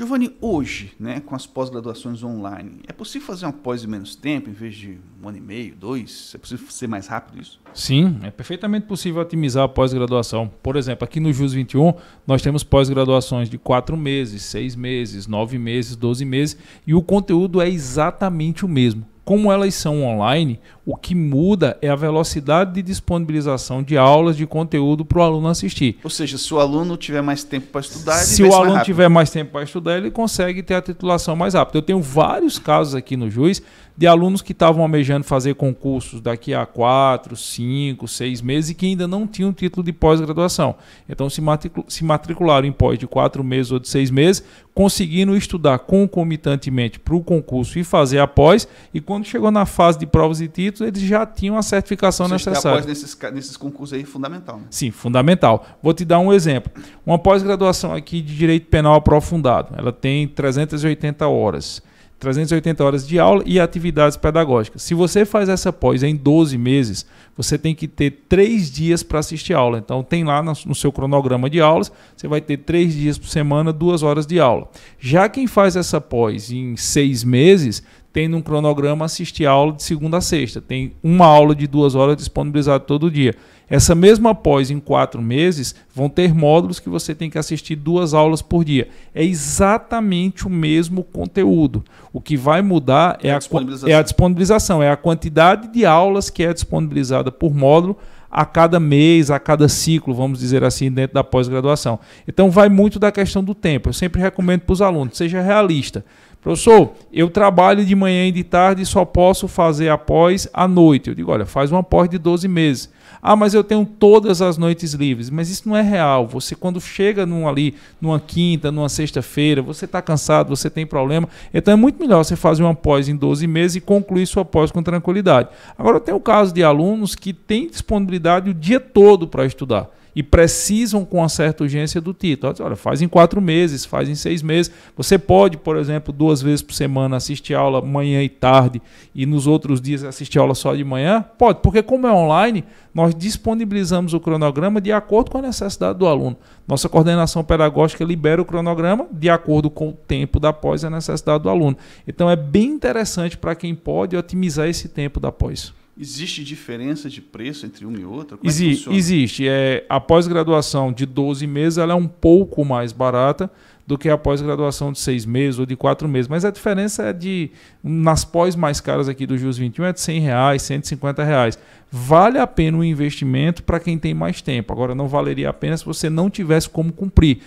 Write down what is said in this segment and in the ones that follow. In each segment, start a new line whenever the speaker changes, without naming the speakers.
Giovanni, hoje, né, com as pós-graduações online, é possível fazer uma pós em menos tempo, em vez de um ano e meio, dois? É possível ser mais rápido isso?
Sim, é perfeitamente possível otimizar a pós-graduação. Por exemplo, aqui no JUS 21, nós temos pós-graduações de quatro meses, seis meses, nove meses, doze meses, e o conteúdo é exatamente o mesmo. Como elas são online, o que muda é a velocidade de disponibilização de aulas de conteúdo para o aluno assistir.
Ou seja, se o aluno tiver mais tempo para estudar, ele se o aluno
tiver mais tempo para estudar, ele consegue ter a titulação mais rápida. Eu tenho vários casos aqui no Juiz de alunos que estavam almejando fazer concursos daqui a quatro, cinco, seis meses e que ainda não tinham título de pós-graduação. Então se, matricul se matricularam em pós de quatro meses ou de seis meses, conseguindo estudar concomitantemente para o concurso e fazer a pós. E quando chegou na fase de provas e títulos eles já tinham a certificação necessária. A pós
nesses, nesses concursos aí é fundamental. Né?
Sim, fundamental. Vou te dar um exemplo. Uma pós-graduação aqui de Direito Penal aprofundado, ela tem 380 horas. 380 horas de aula e atividades pedagógicas. Se você faz essa pós em 12 meses, você tem que ter três dias para assistir aula. Então, tem lá no seu cronograma de aulas, você vai ter três dias por semana, duas horas de aula. Já quem faz essa pós em seis meses, tendo um cronograma, assistir a aula de segunda a sexta. Tem uma aula de duas horas disponibilizada todo dia. Essa mesma pós, em quatro meses, vão ter módulos que você tem que assistir duas aulas por dia. É exatamente o mesmo conteúdo. O que vai mudar é, é, a, disponibilização. é a disponibilização, é a quantidade de aulas que é disponibilizada por módulo a cada mês, a cada ciclo, vamos dizer assim, dentro da pós-graduação. Então vai muito da questão do tempo. Eu sempre recomendo para os alunos, seja realista. Professor, eu trabalho de manhã e de tarde e só posso fazer após à noite. Eu digo, olha, faz uma pós de 12 meses. Ah, mas eu tenho todas as noites livres. Mas isso não é real. Você, quando chega num, ali, numa quinta, numa sexta-feira, você está cansado, você tem problema. Então é muito melhor você fazer uma pós em 12 meses e concluir sua pós com tranquilidade. Agora, eu tenho o caso de alunos que têm disponibilidade o dia todo para estudar e precisam com uma certa urgência do título. Olha, faz em quatro meses, faz em seis meses. Você pode, por exemplo, duas vezes por semana assistir aula manhã e tarde e nos outros dias assistir aula só de manhã? Pode, porque como é online, nós disponibilizamos o cronograma de acordo com a necessidade do aluno. Nossa coordenação pedagógica libera o cronograma de acordo com o tempo da pós e a necessidade do aluno. Então é bem interessante para quem pode otimizar esse tempo da pós.
Existe diferença de preço entre uma e outra? Como é Exi é
existe. É, a pós-graduação de 12 meses ela é um pouco mais barata do que a pós-graduação de 6 meses ou de 4 meses. Mas a diferença é de, nas pós mais caras aqui do JUS 21, é de 100 reais, 150 reais. Vale a pena o investimento para quem tem mais tempo. Agora, não valeria a pena se você não tivesse como cumprir.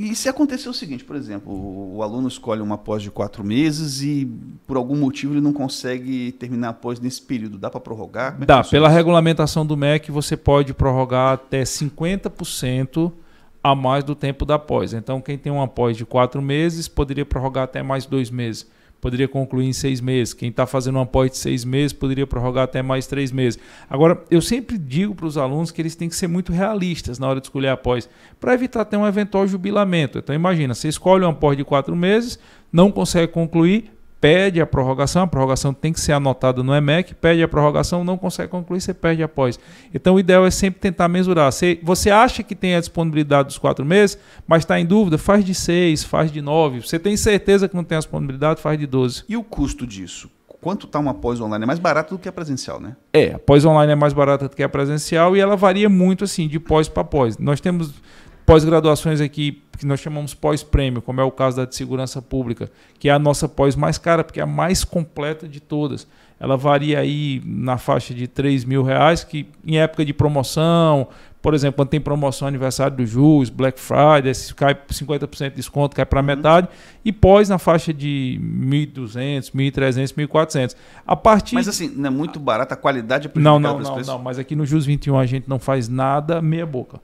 E se acontecer o seguinte, por exemplo, o aluno escolhe uma pós de quatro meses e por algum motivo ele não consegue terminar a pós nesse período, dá para prorrogar? É dá, pela
regulamentação do MEC você pode prorrogar até 50% a mais do tempo da pós. Então quem tem uma pós de quatro meses poderia prorrogar até mais dois meses poderia concluir em seis meses. Quem está fazendo um aporte de seis meses poderia prorrogar até mais três meses. Agora, eu sempre digo para os alunos que eles têm que ser muito realistas na hora de escolher após, para evitar ter um eventual jubilamento. Então, imagina, você escolhe um aporte de quatro meses, não consegue concluir, pede a prorrogação, a prorrogação tem que ser anotada no EMEC, pede a prorrogação, não consegue concluir, você perde após. Então o ideal é sempre tentar mesurar. Você, você acha que tem a disponibilidade dos quatro meses, mas está em dúvida, faz de seis, faz de nove. Você tem certeza que não tem a disponibilidade, faz de doze. E o custo
disso? Quanto está uma pós online? É mais barato do que a presencial, né?
É, a pós online é mais barata do que a presencial e ela varia muito assim, de pós para pós. Nós temos pós-graduações aqui que nós chamamos pós-prêmio, como é o caso da de segurança pública, que é a nossa pós mais cara, porque é a mais completa de todas. Ela varia aí na faixa de 3 mil reais, que em época de promoção, por exemplo, quando tem promoção aniversário do JUS, Black Friday, cai 50% de desconto, cai para uhum. metade, e pós na faixa de 1.200, 1.300,
1.400. A partir Mas assim, não é muito barata a qualidade Não, não, não, não,
mas aqui no JUS 21 a gente não faz nada meia boca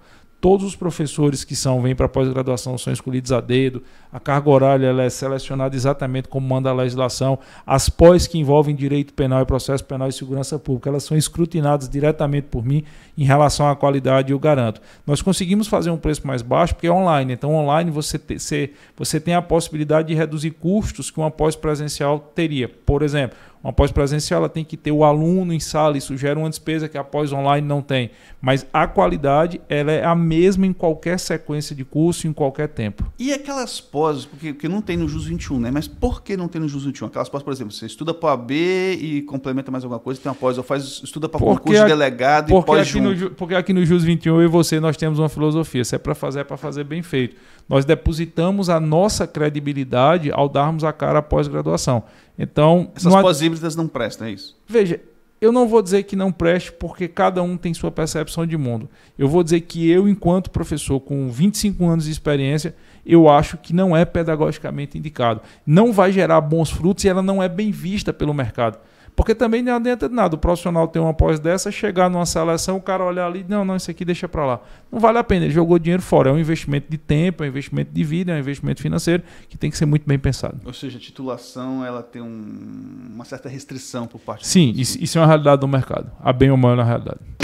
todos os professores que são vêm para pós-graduação são escolhidos a dedo, a carga horária é selecionada exatamente como manda a legislação, as pós que envolvem direito penal e processo penal e segurança pública, elas são escrutinadas diretamente por mim em relação à qualidade, eu garanto. Nós conseguimos fazer um preço mais baixo porque é online, então online você, te, você, você tem a possibilidade de reduzir custos que uma pós-presencial teria. Por exemplo, uma pós-presencial ela tem que ter o aluno em sala, isso gera uma despesa que a pós-online não tem. Mas a qualidade ela é a mesma em qualquer sequência de curso, em qualquer tempo.
E aquelas pós, porque, não tem no JUS 21, né? Mas por que não tem no JUS 21? Aquelas pós, por exemplo, você estuda para AB e complementa mais alguma coisa, tem uma pós, ou faz, estuda para concurso delegado porque e pós aqui no,
Porque aqui no JUS 21 eu e você nós temos uma filosofia, se é para fazer, é para fazer bem feito. Nós depositamos a nossa credibilidade ao darmos a cara à pós-graduação. Então, Essas pós
Leônidas não prestam, é isso?
Veja, eu não vou dizer que não preste, porque cada um tem sua percepção de mundo. Eu vou dizer que eu, enquanto professor com 25 anos de experiência, eu acho que não é pedagogicamente indicado. Não vai gerar bons frutos e ela não é bem vista pelo mercado. Porque também não adianta de nada o profissional ter uma pós dessa, chegar numa seleção, o cara olhar ali, não, não, isso aqui deixa para lá. Não vale a pena, ele jogou dinheiro fora. É um investimento de tempo, é um investimento de vida, é um investimento financeiro que tem que ser muito bem pensado.
Ou seja, a titulação ela tem um, uma certa restrição por parte
Sim, isso, isso é uma realidade do mercado. A bem humana é uma realidade.